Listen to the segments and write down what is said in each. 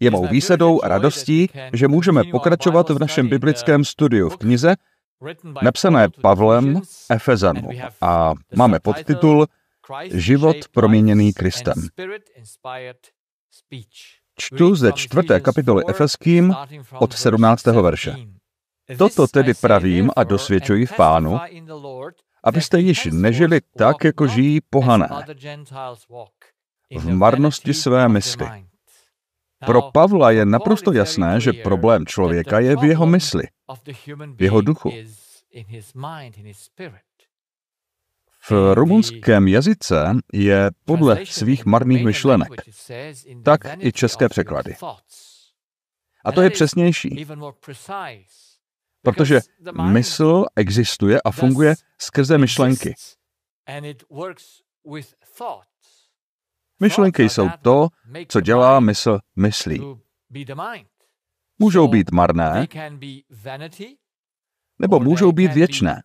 Je mou výsadou a radostí, že můžeme pokračovat v našem biblickém studiu v knize, napsané Pavlem Efezanu a máme podtitul Život proměněný Kristem. Čtu ze čtvrté kapitoly Efeským od 17. verše. Toto tedy pravím a dosvědčuji v pánu, abyste již nežili tak, jako žijí pohané, v marnosti své mysli pro Pavla je naprosto jasné, že problém člověka je v jeho mysli, v jeho duchu. V rumunském jazyce je podle svých marných myšlenek, tak i české překlady. A to je přesnější, protože mysl existuje a funguje skrze myšlenky. Myšlenky jsou to, co dělá mysl myslí. Můžou být marné, nebo můžou být věčné.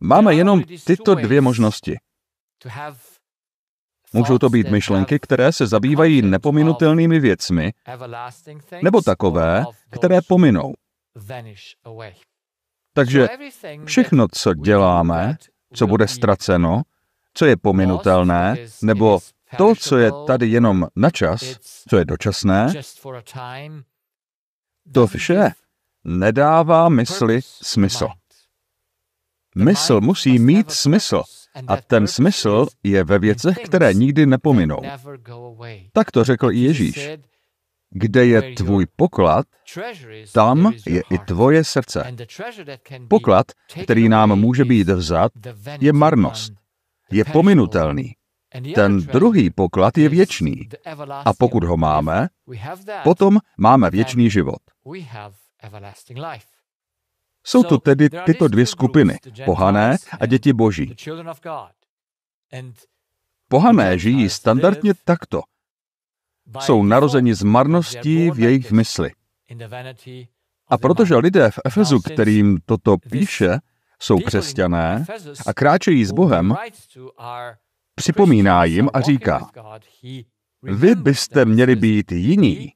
Máme jenom tyto dvě možnosti. Můžou to být myšlenky, které se zabývají nepominutelnými věcmi, nebo takové, které pominou. Takže všechno, co děláme, co bude ztraceno, co je pominutelné, nebo to, co je tady jenom na čas, co je dočasné, to vše nedává mysli smysl. Mysl musí mít smysl a ten smysl je ve věcech, které nikdy nepominou. Tak to řekl i Ježíš kde je tvůj poklad, tam je i tvoje srdce. Poklad, který nám může být vzat, je marnost. Je pominutelný. Ten druhý poklad je věčný. A pokud ho máme, potom máme věčný život. Jsou tu tedy tyto dvě skupiny, pohané a děti boží. Pohané žijí standardně takto jsou narozeni z marností v jejich mysli. A protože lidé v Efezu, kterým toto píše, jsou křesťané a kráčejí s Bohem, připomíná jim a říká, vy byste měli být jiní.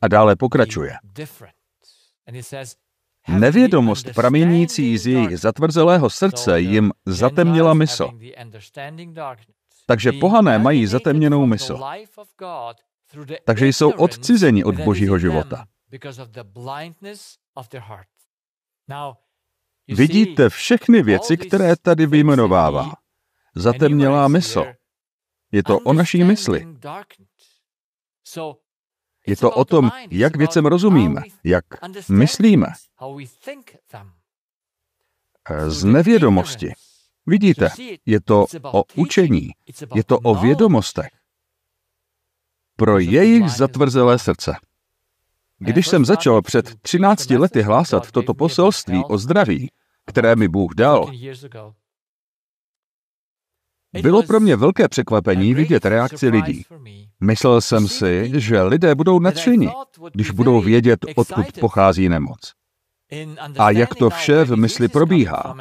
A dále pokračuje. Nevědomost pramenící z jejich zatvrzelého srdce jim zatemnila mysl. Takže pohané mají zatemněnou mysl takže jsou odcizeni od božího života. Vidíte všechny věci, které tady vyjmenovává. Zatemnělá mysl. Je to o naší mysli. Je to o tom, jak věcem rozumíme, jak myslíme. Z nevědomosti. Vidíte, je to o učení, je to o vědomostech pro jejich zatvrzelé srdce. Když jsem začal před 13 lety hlásat toto poselství o zdraví, které mi Bůh dal, bylo pro mě velké překvapení vidět reakci lidí. Myslel jsem si, že lidé budou nadšení, když budou vědět, odkud pochází nemoc. A jak to vše v mysli probíhá.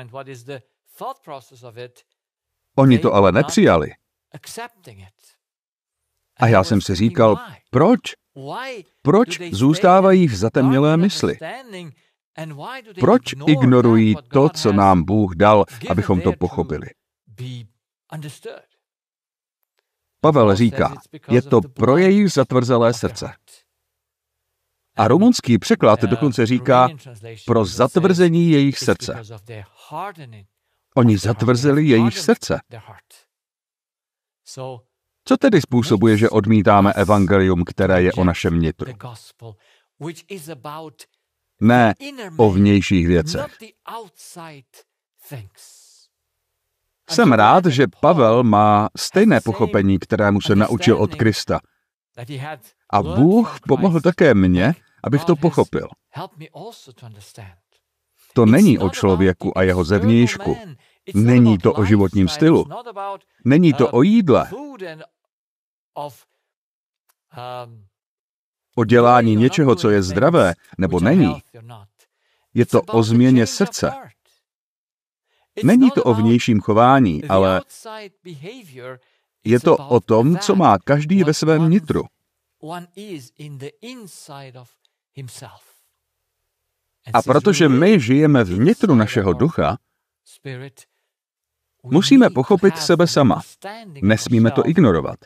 Oni to ale nepřijali. A já jsem si říkal, proč? Proč zůstávají v zatemnělé mysli? Proč ignorují to, co nám Bůh dal, abychom to pochopili? Pavel říká, je to pro jejich zatvrzelé srdce. A rumunský překlad dokonce říká pro zatvrzení jejich srdce. Oni zatvrzeli jejich srdce. Co tedy způsobuje, že odmítáme evangelium, které je o našem nitru? Ne o vnějších věcech. Jsem rád, že Pavel má stejné pochopení, kterému se naučil od Krista. A Bůh pomohl také mně, abych to pochopil. To není o člověku a jeho zevnějšku. Není to o životním stylu. Není to o jídle Um, o dělání něčeho, co je zdravé nebo není. Je to o změně srdce. Není to o vnějším chování, ale je to o tom, co má každý ve svém nitru. A protože my žijeme v nitru našeho ducha, Musíme pochopit sebe sama. Nesmíme to ignorovat.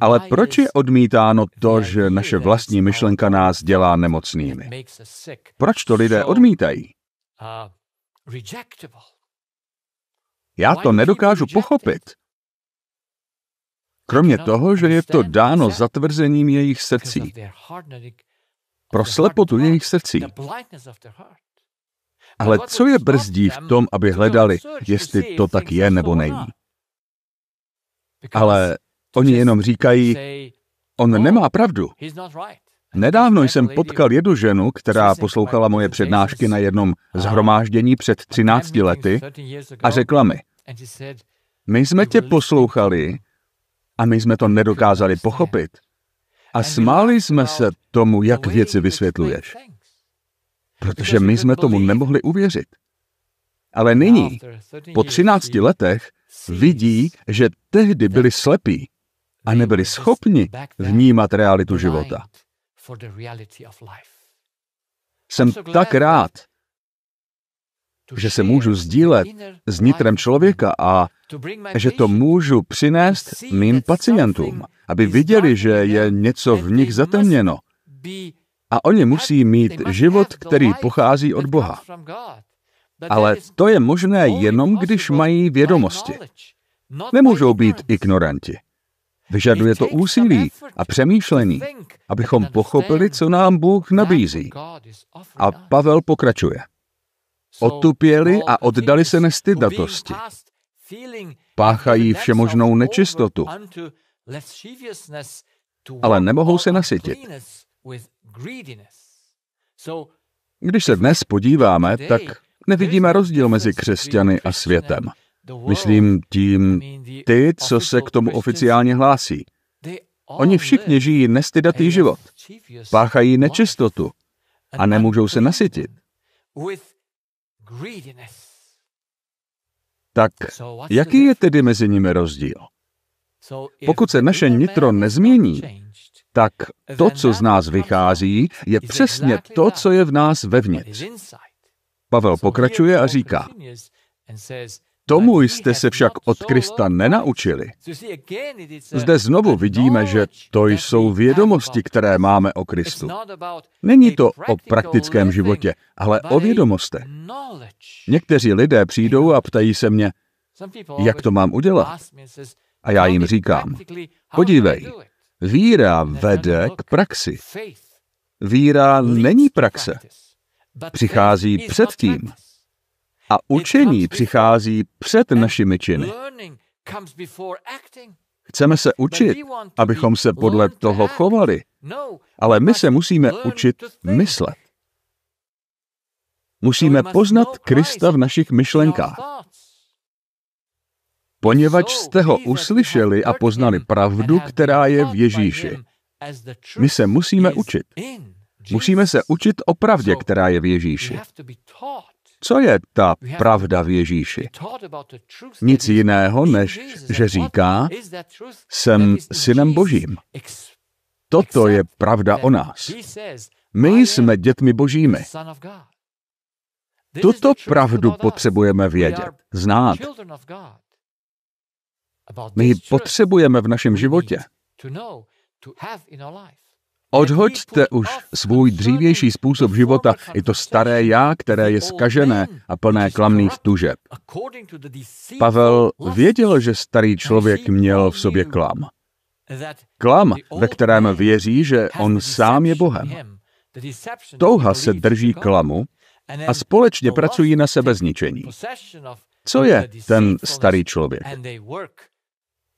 Ale proč je odmítáno to, že naše vlastní myšlenka nás dělá nemocnými? Proč to lidé odmítají? Já to nedokážu pochopit. Kromě toho, že je to dáno zatvrzením jejich srdcí. Pro slepotu jejich srdcí. Ale co je brzdí v tom, aby hledali, jestli to tak je nebo není? Ale oni jenom říkají, on nemá pravdu. Nedávno jsem potkal jednu ženu, která poslouchala moje přednášky na jednom zhromáždění před 13 lety a řekla mi, my jsme tě poslouchali a my jsme to nedokázali pochopit. A smáli jsme se tomu, jak věci vysvětluješ protože my jsme tomu nemohli uvěřit. Ale nyní, po 13 letech, vidí, že tehdy byli slepí a nebyli schopni vnímat realitu života. Jsem tak rád, že se můžu sdílet s nitrem člověka a že to můžu přinést mým pacientům, aby viděli, že je něco v nich zatemněno, a oni musí mít život, který pochází od Boha. Ale to je možné jenom, když mají vědomosti. Nemůžou být ignoranti. Vyžaduje to úsilí a přemýšlení, abychom pochopili, co nám Bůh nabízí. A Pavel pokračuje. Otupěli a oddali se nestydatosti. Páchají všemožnou nečistotu, ale nemohou se nasytit. Když se dnes podíváme, tak nevidíme no rozdíl mezi křesťany a světem. Myslím tím ty, co se k tomu oficiálně hlásí. Oni všichni žijí nestydatý život, páchají nečistotu a nemůžou se nasytit. Tak jaký je tedy mezi nimi rozdíl? Pokud se naše nitro nezmění, tak to, co z nás vychází, je přesně to, co je v nás vevnitř. Pavel pokračuje a říká, Tomu jste se však od Krista nenaučili. Zde znovu vidíme, že to jsou vědomosti, které máme o Kristu. Není to o praktickém životě, ale o vědomostech. Někteří lidé přijdou a ptají se mě, jak to mám udělat? A já jim říkám, podívej, Víra vede k praxi. Víra není praxe. Přichází před tím. A učení přichází před našimi činy. Chceme se učit, abychom se podle toho chovali, ale my se musíme učit myslet. Musíme poznat Krista v našich myšlenkách poněvadž jste ho uslyšeli a poznali pravdu, která je v Ježíši. My se musíme učit. Musíme se učit o pravdě, která je v Ježíši. Co je ta pravda v Ježíši? Nic jiného, než že říká, jsem synem Božím. Toto je pravda o nás. My jsme dětmi Božími. Tuto pravdu potřebujeme vědět, znát. My ji potřebujeme v našem životě. Odhoďte už svůj dřívější způsob života, i to staré já, které je skažené a plné klamných tužeb. Pavel věděl, že starý člověk měl v sobě klam. Klam, ve kterém věří, že on sám je Bohem. Touha se drží klamu a společně pracují na sebezničení. Co je ten starý člověk?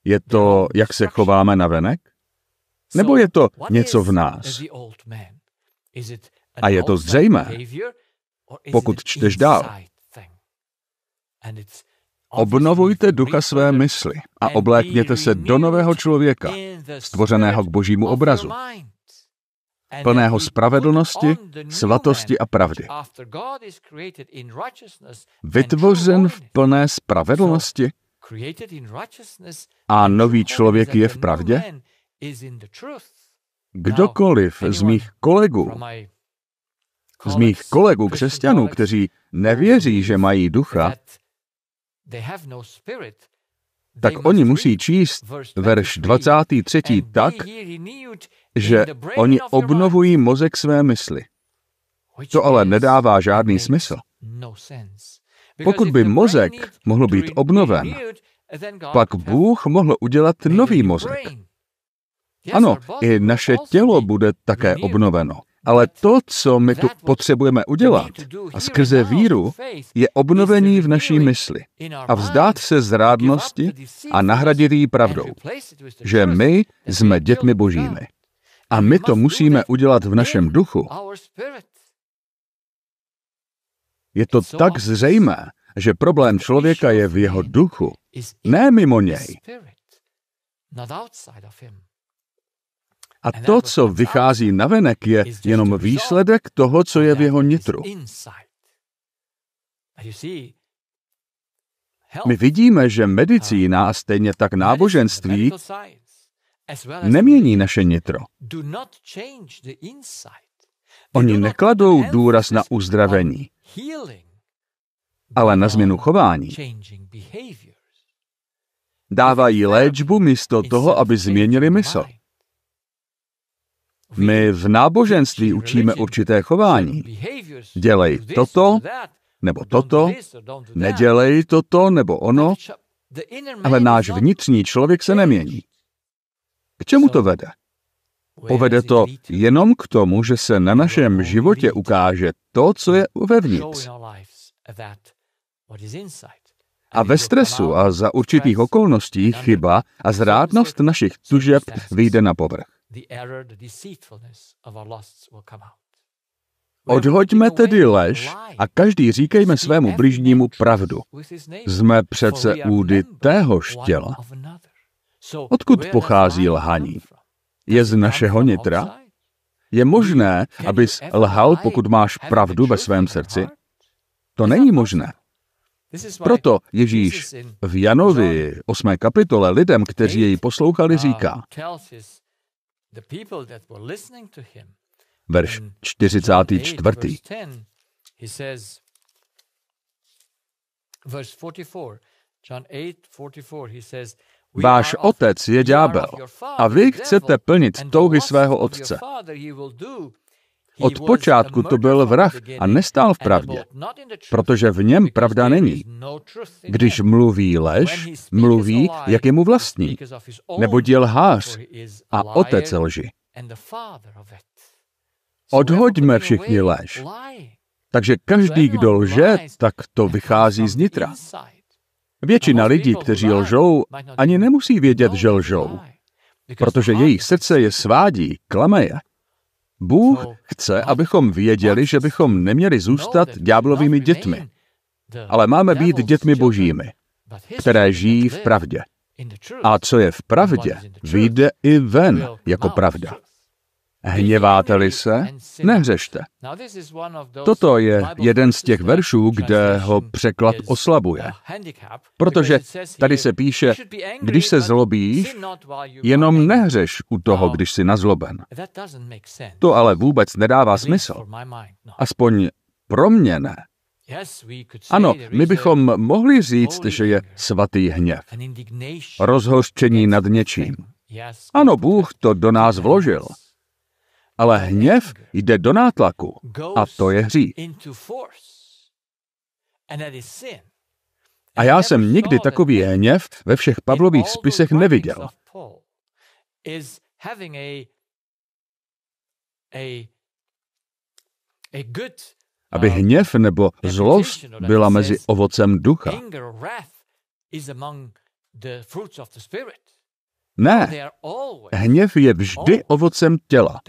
Je to, jak se chováme na venek? Nebo je to něco v nás? A je to zřejmé, pokud čteš dál. Obnovujte ducha své mysli a oblékněte se do nového člověka, stvořeného k božímu obrazu, plného spravedlnosti, svatosti a pravdy. Vytvořen v plné spravedlnosti a nový člověk je v pravdě? Kdokoliv z mých kolegů, z mých kolegů křesťanů, kteří nevěří, že mají ducha, no tak oni musí číst verš 23 tak, že oni obnovují mozek své mysli. To ale nedává žádný smysl. No pokud by mozek mohl být obnoven, pak Bůh mohl udělat nový mozek. Ano, i naše tělo bude také obnoveno. Ale to, co my tu potřebujeme udělat, a skrze víru, je obnovení v naší mysli a vzdát se zrádnosti a nahradit ji pravdou, že my jsme dětmi božími. A my to musíme udělat v našem duchu, je to tak zřejmé, že problém člověka je v jeho duchu, ne mimo něj. A to, co vychází navenek, je jenom výsledek toho, co je v jeho nitru. My vidíme, že medicína a stejně tak náboženství nemění naše nitro. Oni nekladou důraz na uzdravení ale na změnu chování. Dávají léčbu místo toho, aby změnili mysl. My v náboženství učíme určité chování. Dělej toto, nebo toto, nedělej toto, nebo ono, ale náš vnitřní člověk se nemění. K čemu to vede? Povede to jenom k tomu, že se na našem životě ukáže to, co je uvevnitř. A ve stresu a za určitých okolností chyba a zrádnost našich tužeb vyjde na povrch. Odhoďme tedy lež a každý říkejme svému bližnímu pravdu. Jsme přece údy téhož těla. Odkud pochází lhaní? je z našeho nitra? Je možné, abys lhal, pokud máš pravdu ve svém srdci? To není možné. Proto Ježíš v Janovi 8. kapitole lidem, kteří jej poslouchali, říká, verš 44. Verse Váš otec je ďábel a vy chcete plnit touhy svého otce. Od počátku to byl vrah a nestál v pravdě, protože v něm pravda není. Když mluví lež, mluví, jak je mu vlastní, nebo je lhář a otec lži. Odhoďme všichni lež. Takže každý, kdo lže, tak to vychází z nitra. Většina lidí, kteří lžou, ani nemusí vědět, že lžou, protože jejich srdce je svádí, klame je. Bůh chce, abychom věděli, že bychom neměli zůstat ďáblovými dětmi, ale máme být dětmi božími, které žijí v pravdě. A co je v pravdě, vyjde i ven jako pravda. Hněváte-li se, nehřešte. Toto je jeden z těch veršů, kde ho překlad oslabuje. Protože tady se píše, když se zlobíš, jenom nehřeš u toho, když jsi nazloben. To ale vůbec nedává smysl. Aspoň pro mě ne. Ano, my bychom mohli říct, že je svatý hněv, rozhořčení nad něčím. Ano, Bůh to do nás vložil ale hněv jde do nátlaku a to je hřích. A já jsem nikdy takový hněv ve všech Pavlových spisech neviděl. Aby um, hněv nebo zlost byla mezi ovocem ducha. Ne, hněv je vždy ovocem těla.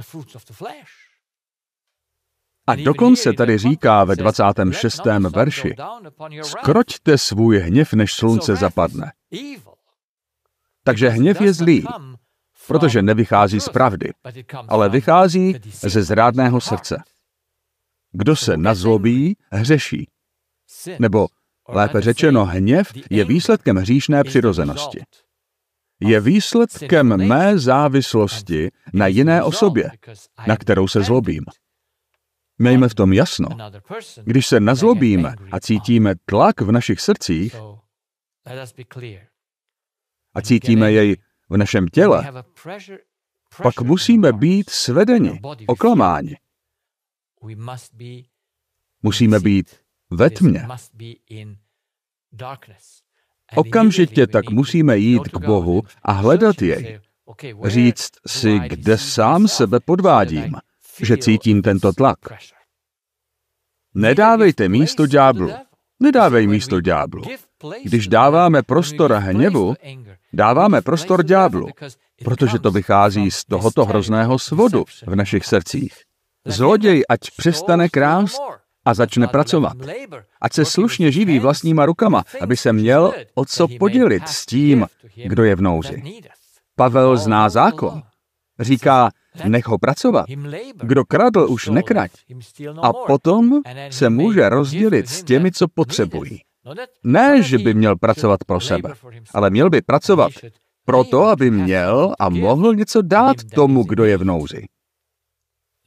A dokonce tady říká ve 26. verši, skroťte svůj hněv, než slunce zapadne. Takže hněv je zlý, protože nevychází z pravdy, ale vychází ze zrádného srdce. Kdo se nazlobí, hřeší. Nebo lépe řečeno, hněv je výsledkem hříšné přirozenosti je výsledkem mé závislosti na jiné osobě, na kterou se zlobím. Mějme v tom jasno. Když se nazlobíme a cítíme tlak v našich srdcích a cítíme jej v našem těle, pak musíme být svedeni, oklamáni. Musíme být ve tmě. Okamžitě tak musíme jít k Bohu a hledat jej. Říct si, kde sám sebe podvádím, že cítím tento tlak. Nedávejte místo ďáblu. Nedávej místo ďáblu. Když dáváme prostor hněvu, dáváme prostor ďáblu, protože to vychází z tohoto hrozného svodu v našich srdcích. Zloděj ať přestane krást, a začne pracovat. Ať se slušně živí vlastníma rukama, aby se měl o co podělit s tím, kdo je v nouzi. Pavel zná zákon. Říká, nech ho pracovat. Kdo kradl, už nekrať. A potom se může rozdělit s těmi, co potřebují. Ne, že by měl pracovat pro sebe, ale měl by pracovat proto, aby měl a mohl něco dát tomu, kdo je v nouzi.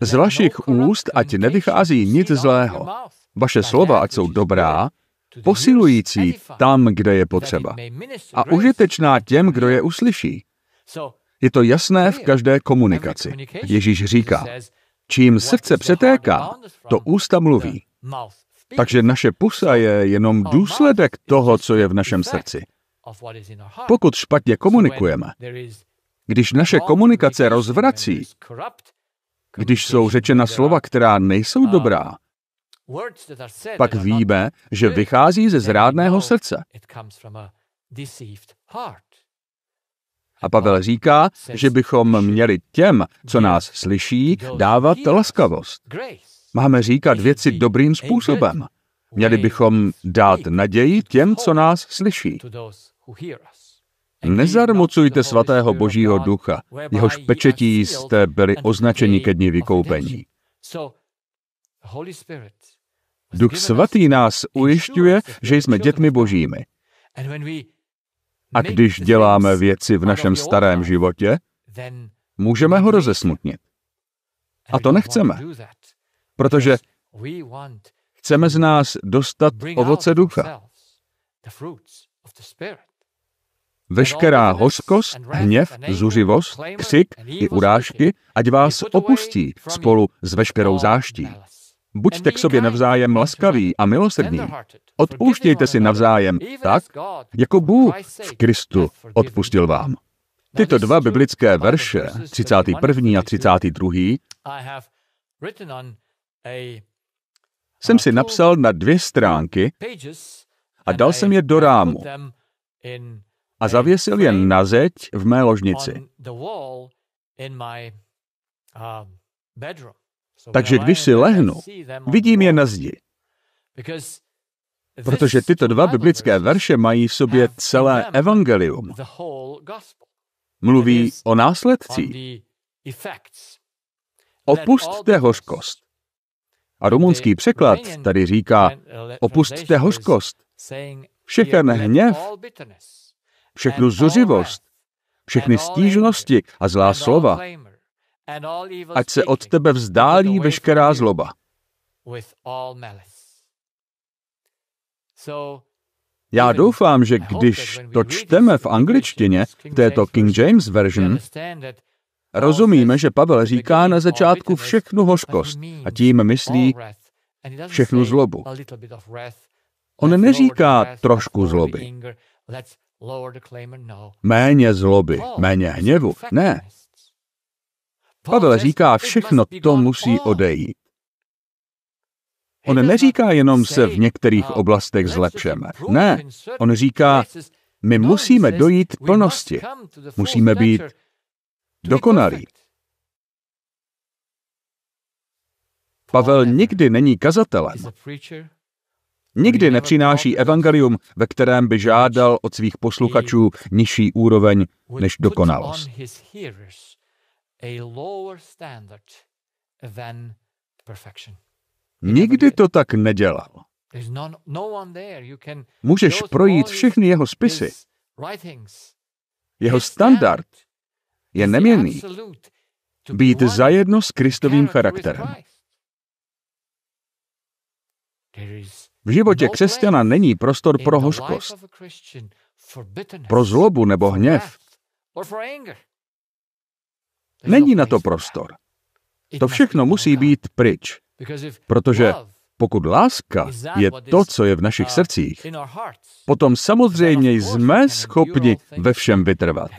Z vašich úst ať nevychází nic zlého. Vaše slova, ať jsou dobrá, posilující tam, kde je potřeba, a užitečná těm, kdo je uslyší. Je to jasné v každé komunikaci. Ježíš říká, čím srdce přetéká, to ústa mluví. Takže naše pusa je jenom důsledek toho, co je v našem srdci. Pokud špatně komunikujeme, když naše komunikace rozvrací, když jsou řečena slova, která nejsou dobrá, pak víme, že vychází ze zrádného srdce. A Pavel říká, že bychom měli těm, co nás slyší, dávat laskavost. Máme říkat věci dobrým způsobem. Měli bychom dát naději těm, co nás slyší. Nezarmucujte svatého božího ducha, jehož pečetí jste byli označeni ke dní vykoupení. Duch svatý nás ujišťuje, že jsme dětmi božími. A když děláme věci v našem starém životě, můžeme ho rozesmutnit. A to nechceme, protože chceme z nás dostat ovoce ducha. Veškerá hořkost, hněv, zuřivost, křik i urážky, ať vás opustí spolu s veškerou záští. Buďte k sobě navzájem laskaví a milosrdní. Odpouštějte si navzájem tak, jako Bůh v Kristu odpustil vám. Tyto dva biblické verše, 31. a 32., jsem si napsal na dvě stránky a dal jsem je do rámu a zavěsil je na zeď v mé ložnici. Uh, Takže když si lehnu, vidím je na zdi. Protože tyto dva biblické verše mají v sobě celé evangelium. Mluví o následcích. Opustte hořkost. A rumunský překlad tady říká, uh, opustte hořkost, všechen hněv všechnu zuřivost, všechny stížnosti a zlá slova. Ať se od tebe vzdálí veškerá zloba. Já doufám, že když to čteme v angličtině, v této King James version, rozumíme, že Pavel říká na začátku všechnu hořkost a tím myslí všechnu zlobu. On neříká trošku zloby. No. Méně zloby, oh, méně hněvu. Ne. Pavel říká, všechno to musí oh. odejít. On neříká jenom se v některých oblastech zlepšeme. Ne, on říká, my musíme dojít plnosti. Musíme být dokonalí. Pavel nikdy není kazatelem. Nikdy nepřináší evangelium, ve kterém by žádal od svých posluchačů nižší úroveň než dokonalost. Nikdy to tak nedělal. Můžeš projít všechny jeho spisy. Jeho standard je neměný. Být zajedno s Kristovým charakterem. V životě křesťana není prostor pro hořkost, pro zlobu nebo hněv. No není na to prostor. To všechno musí být pryč, protože pokud láska je to, co je v našich uh, srdcích, potom samozřejmě jsme schopni ve všem vytrvat.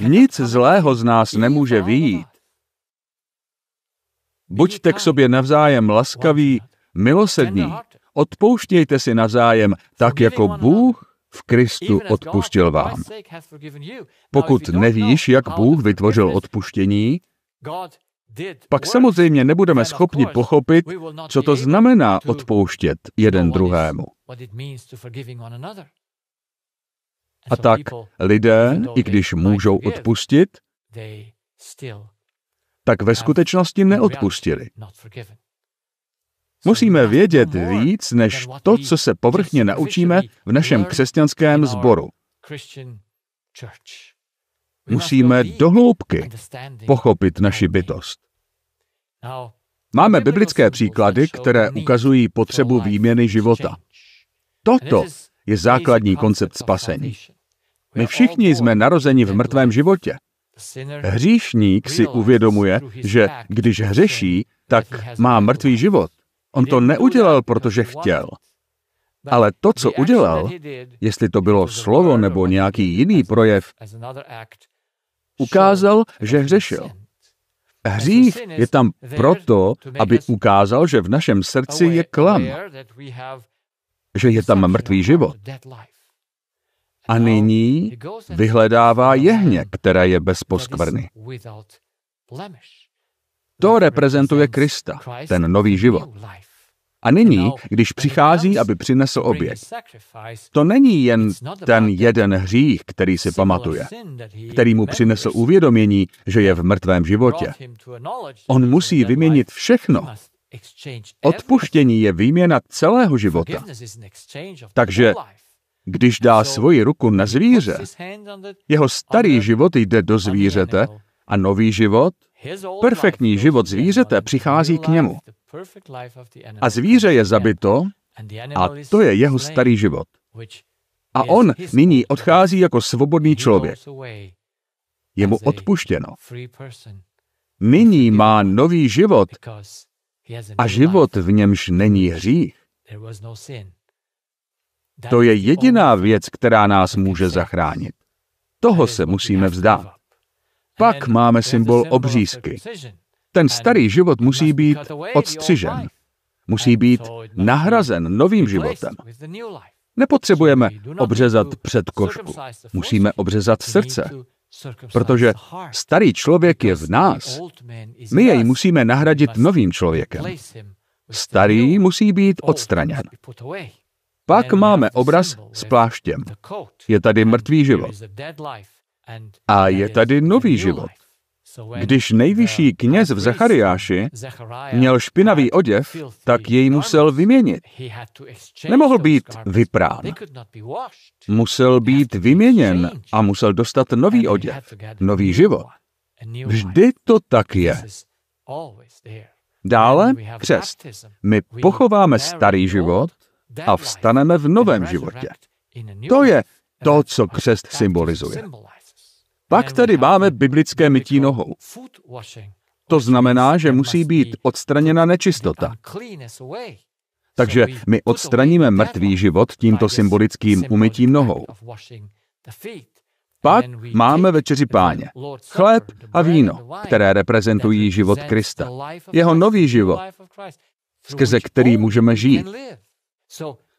Nic zlého z nás nemůže výjít. Buďte k sobě navzájem laskaví, milosední, Odpouštějte si navzájem, tak jako Bůh v Kristu odpustil vám. Pokud nevíš, jak Bůh vytvořil odpuštění, pak samozřejmě nebudeme schopni pochopit, co to znamená odpouštět jeden druhému. A tak lidé, i když můžou odpustit, tak ve skutečnosti neodpustili. Musíme vědět víc než to, co se povrchně naučíme v našem křesťanském sboru. Musíme do hloubky pochopit naši bytost. Máme biblické příklady, které ukazují potřebu výměny života. Toto je základní koncept spasení. My všichni jsme narozeni v mrtvém životě. Hříšník si uvědomuje, že když hřeší, tak má mrtvý život. On to neudělal, protože chtěl. Ale to, co udělal, jestli to bylo slovo nebo nějaký jiný projev, ukázal, že hřešil. Hřích je tam proto, aby ukázal, že v našem srdci je klam, že je tam mrtvý život. A nyní vyhledává jehně, které je bez poskvrny. To reprezentuje Krista, ten nový život. A nyní, když přichází, aby přinesl oběť, to není jen ten jeden hřích, který si pamatuje, který mu přinesl uvědomění, že je v mrtvém životě. On musí vyměnit všechno. Odpuštění je výměna celého života. Takže když dá svoji ruku na zvíře, jeho starý život jde do zvířete a nový život Perfektní život zvířete přichází k němu. A zvíře je zabito a to je jeho starý život. A on nyní odchází jako svobodný člověk. Je mu odpuštěno. Nyní má nový život a život v němž není hřích. No to je jediná věc, která nás může zachránit. Toho se musíme vzdát. Pak máme symbol obřízky. Ten starý život musí být odstřižen. Musí být nahrazen novým životem. Nepotřebujeme obřezat předkošku. Musíme obřezat srdce. Protože starý člověk je v nás. My jej musíme nahradit novým člověkem. Starý musí být odstraněn. Pak máme obraz s pláštěm. Je tady mrtvý život. A je tady nový život. Když nejvyšší kněz v Zachariáši měl špinavý oděv, tak jej musel vyměnit. Nemohl být vyprán. Musel být vyměněn a musel dostat nový oděv, nový život. Vždy to tak je. Dále křest. My pochováme starý život a vstaneme v novém životě. To je to, co křest symbolizuje. Pak tady máme biblické mytí nohou. To znamená, že musí být odstraněna nečistota. Takže my odstraníme mrtvý život tímto symbolickým umytím nohou. Pak máme večeři páně, chléb a víno, které reprezentují život Krista, jeho nový život, skrze který můžeme žít.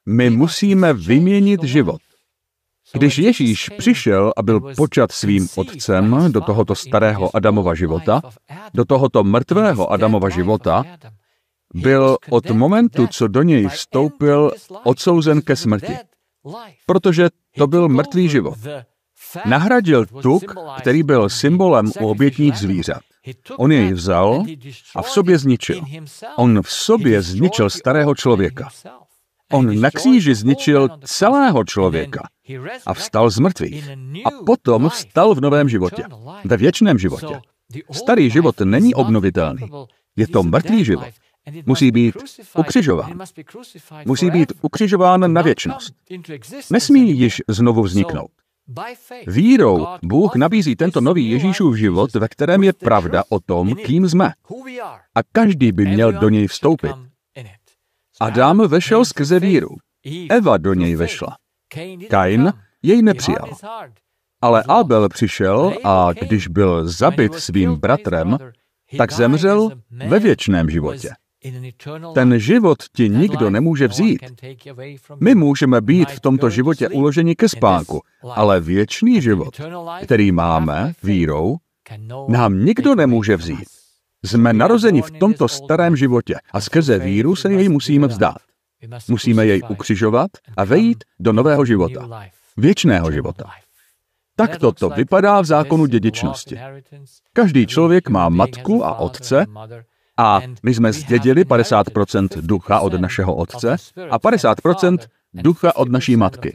My musíme vyměnit život. Když Ježíš přišel a byl počat svým otcem do tohoto starého Adamova života, do tohoto mrtvého Adamova života, byl od momentu, co do něj vstoupil, odsouzen ke smrti. Protože to byl mrtvý život. Nahradil tuk, který byl symbolem u obětních zvířat. On jej vzal a v sobě zničil. On v sobě zničil starého člověka. On na kříži zničil celého člověka a vstal z mrtvých. A potom vstal v novém životě, ve věčném životě. Starý život není obnovitelný. Je to mrtvý život. Musí být ukřižován. Musí být ukřižován na věčnost. Nesmí již znovu vzniknout. Vírou Bůh nabízí tento nový Ježíšův život, ve kterém je pravda o tom, kým jsme. A každý by měl do něj vstoupit. Adam vešel skrze víru. Eva do něj vešla. Kain jej nepřijal. Ale Abel přišel a když byl zabit svým bratrem, tak zemřel ve věčném životě. Ten život ti nikdo nemůže vzít. My můžeme být v tomto životě uloženi ke spánku, ale věčný život, který máme vírou, nám nikdo nemůže vzít. Jsme narozeni v tomto starém životě a skrze víru se jej musíme vzdát. Musíme jej ukřižovat a vejít do nového života, věčného života. Tak toto vypadá v zákonu dědičnosti. Každý člověk má matku a otce a my jsme zdědili 50% ducha od našeho otce a 50% ducha od naší matky.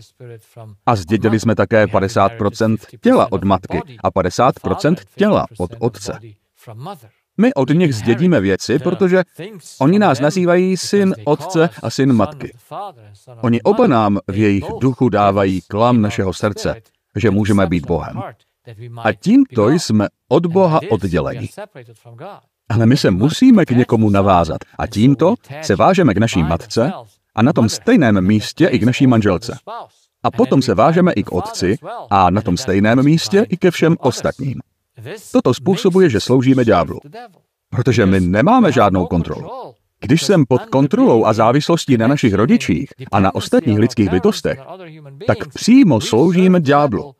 A zdědili jsme také 50% těla od matky a 50% těla od otce. My od nich zdědíme věci, protože oni nás nazývají syn otce a syn matky. Oni oba nám v jejich duchu dávají klam našeho srdce, že můžeme být Bohem. A tímto jsme od Boha odděleni. Ale my se musíme k někomu navázat a tímto se vážeme k naší matce a na tom stejném místě i k naší manželce. A potom se vážeme i k otci a na tom stejném místě i ke všem ostatním. Toto způsobuje, že sloužíme ďáblu, protože my nemáme žádnou kontrolu. Když jsem pod kontrolou a závislostí na našich rodičích a na ostatních lidských bytostech, tak přímo sloužíme ďáblu.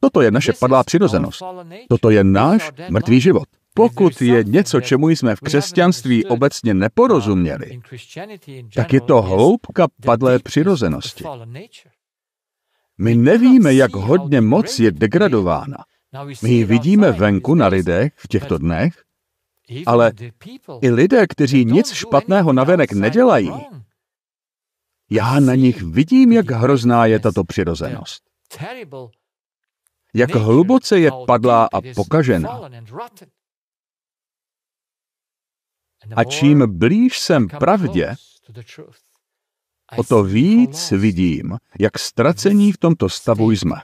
Toto je naše padlá přirozenost. Toto je náš mrtvý život. Pokud je něco, čemu jsme v křesťanství obecně neporozuměli, tak je to hloubka padlé přirozenosti. My nevíme, jak hodně moc je degradována. My ji vidíme venku na lidech v těchto dnech, ale i lidé, kteří nic špatného navenek nedělají, já na nich vidím, jak hrozná je tato přirozenost. Jak hluboce je padlá a pokažená. A čím blíž jsem pravdě, o to víc vidím, jak ztracení v tomto stavu jsme.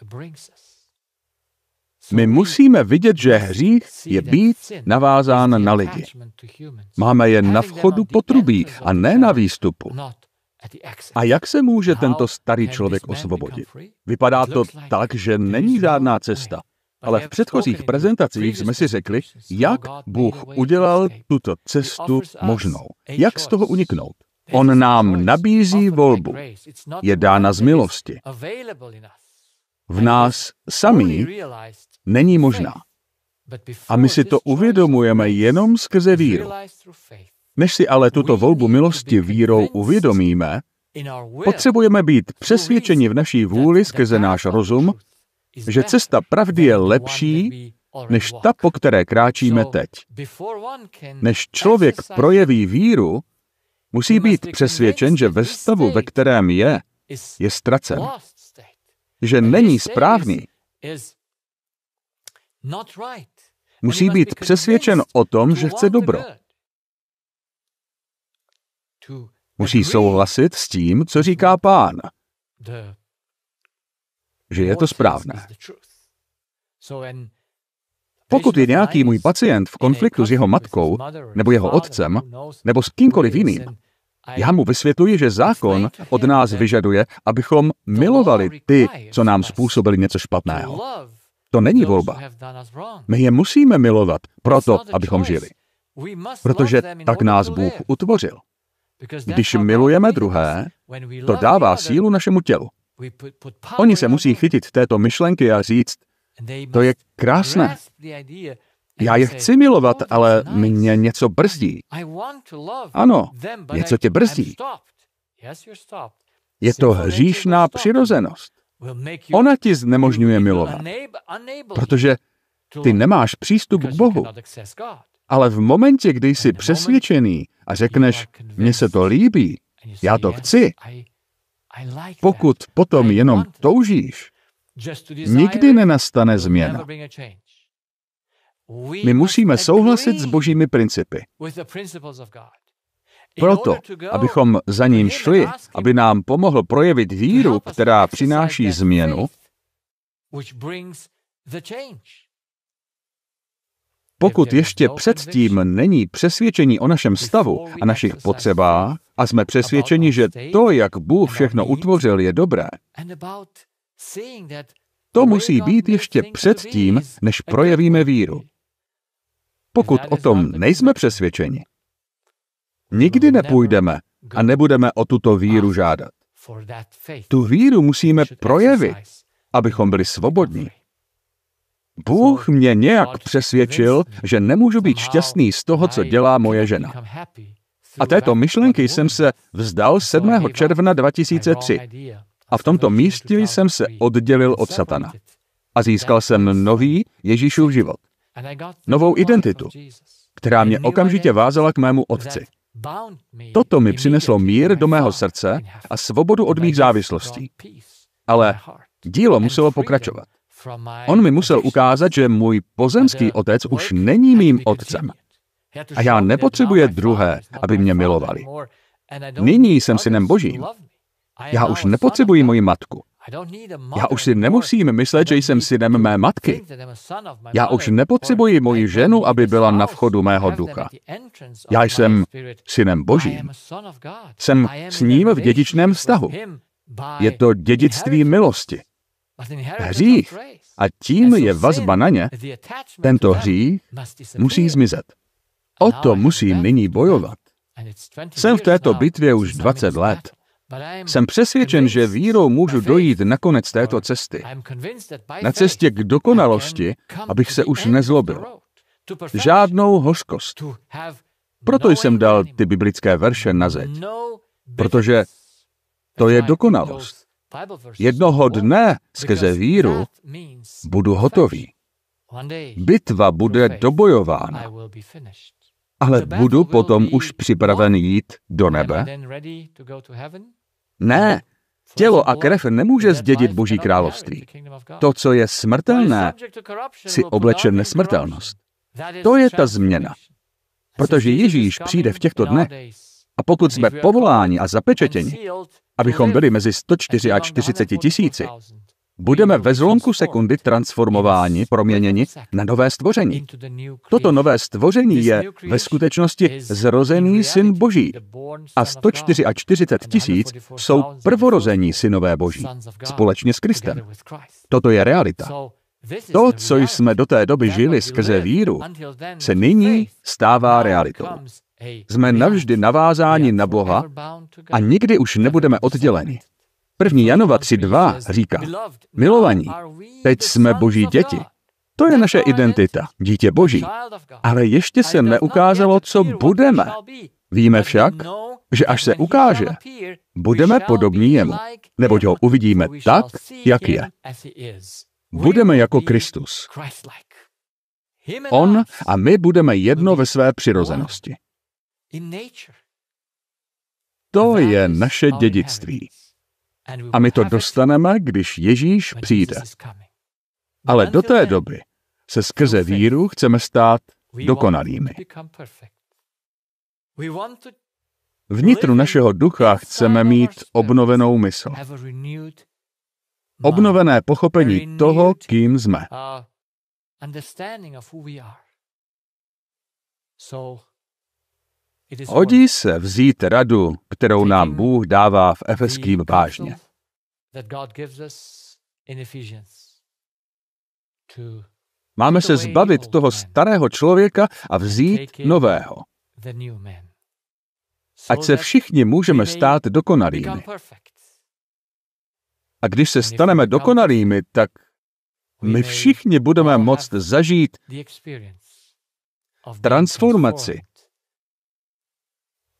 My musíme vidět, že hřích je být navázán na lidi. Máme je na vchodu potrubí a ne na výstupu. A jak se může tento starý člověk osvobodit? Vypadá to tak, že není žádná cesta. Ale v předchozích prezentacích jsme si řekli, jak Bůh udělal tuto cestu možnou. Jak z toho uniknout? On nám nabízí volbu. Je dána z milosti. V nás samí není možná. A my si to uvědomujeme jenom skrze víru. Než si ale tuto volbu milosti vírou uvědomíme, potřebujeme být přesvědčeni v naší vůli skrze náš rozum, že cesta pravdy je lepší než ta, po které kráčíme teď. Než člověk projeví víru, musí být přesvědčen, že ve stavu, ve kterém je, je ztracen. Že není správný, Musí být přesvědčen o tom, že chce dobro. Musí souhlasit s tím, co říká pán, že je to správné. Pokud je nějaký můj pacient v konfliktu s jeho matkou, nebo jeho otcem, nebo s kýmkoliv jiným, já mu vysvětluji, že zákon od nás vyžaduje, abychom milovali ty, co nám způsobili něco špatného. To není volba. My je musíme milovat proto, abychom žili. Protože tak nás Bůh utvořil. Když milujeme druhé, to dává sílu našemu tělu. Oni se musí chytit této myšlenky a říct, to je krásné. Já je chci milovat, ale mě něco brzdí. Ano, něco tě brzdí. Je to hříšná přirozenost. Ona ti znemožňuje milovat, protože ty nemáš přístup k Bohu. Ale v momentě, kdy jsi přesvědčený a řekneš, mně se to líbí, já to chci, pokud potom jenom toužíš, nikdy nenastane změna. My musíme souhlasit s božími principy. Proto, abychom za ním šli, aby nám pomohl projevit víru, která přináší změnu, pokud ještě předtím není přesvědčení o našem stavu a našich potřebách a jsme přesvědčeni, že to, jak Bůh všechno utvořil, je dobré, to musí být ještě předtím, než projevíme víru. Pokud o tom nejsme přesvědčeni, Nikdy nepůjdeme a nebudeme o tuto víru žádat. Tu víru musíme projevit, abychom byli svobodní. Bůh mě nějak přesvědčil, že nemůžu být šťastný z toho, co dělá moje žena. A této myšlenky jsem se vzdal 7. června 2003. A v tomto místě jsem se oddělil od satana. A získal jsem nový Ježíšův život. Novou identitu, která mě okamžitě vázala k mému otci. Toto mi přineslo mír do mého srdce a svobodu od mých závislostí. Ale dílo muselo pokračovat. On mi musel ukázat, že můj pozemský otec už není mým otcem. A já nepotřebuje druhé, aby mě milovali. Nyní jsem synem Božím. Já už nepotřebuji moji matku. Já už si nemusím myslet, že jsem synem mé matky. Já už nepotřebuji moji ženu, aby byla na vchodu mého ducha. Já jsem synem Božím. Jsem s ním v dědičném vztahu. Je to dědictví milosti. Hřích a tím je vazba na ně, tento hřích musí zmizet. O to musím nyní bojovat. Jsem v této bitvě už 20 let. Jsem přesvědčen, že vírou můžu dojít na konec této cesty. Na cestě k dokonalosti, abych se už nezlobil. Žádnou hořkost. Proto jsem dal ty biblické verše na zeď. Protože to je dokonalost. Jednoho dne skrze víru budu hotový. Bitva bude dobojována, ale budu potom už připraven jít do nebe? Ne, tělo a krev nemůže zdědit Boží království. To, co je smrtelné, si obleče nesmrtelnost. To je ta změna. Protože Ježíš přijde v těchto dnech a pokud jsme povoláni a zapečetěni, abychom byli mezi 144 tisíci, Budeme ve zlomku sekundy transformováni, proměněni na nové stvoření. Toto nové stvoření je ve skutečnosti zrozený syn Boží. A 104 a 40 tisíc jsou prvorození synové Boží, společně s Kristem. Toto je realita. To, co jsme do té doby žili skrze víru, se nyní stává realitou. Jsme navždy navázáni na Boha a nikdy už nebudeme odděleni. První Janova 3.2 říká, milovaní, teď jsme boží děti. To je naše identita, dítě boží. Ale ještě se neukázalo, co budeme. Víme však, že až se ukáže, budeme podobní jemu, neboť ho uvidíme tak, jak je. Budeme jako Kristus. On a my budeme jedno ve své přirozenosti. To je naše dědictví. A my to dostaneme, když Ježíš přijde. Ale do té doby se skrze víru chceme stát dokonalými. Vnitru našeho ducha chceme mít obnovenou mysl, obnovené pochopení toho, kým jsme. Uh, Hodí se vzít radu, kterou nám Bůh dává v efeským vážně. Máme se zbavit toho starého člověka a vzít nového. Ať se všichni můžeme stát dokonalými. A když se staneme dokonalými, tak my všichni budeme moct zažít transformaci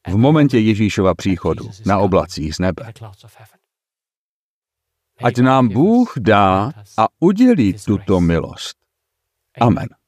v momentě Ježíšova příchodu na oblacích z nebe. Ať nám Bůh dá a udělí tuto milost. Amen.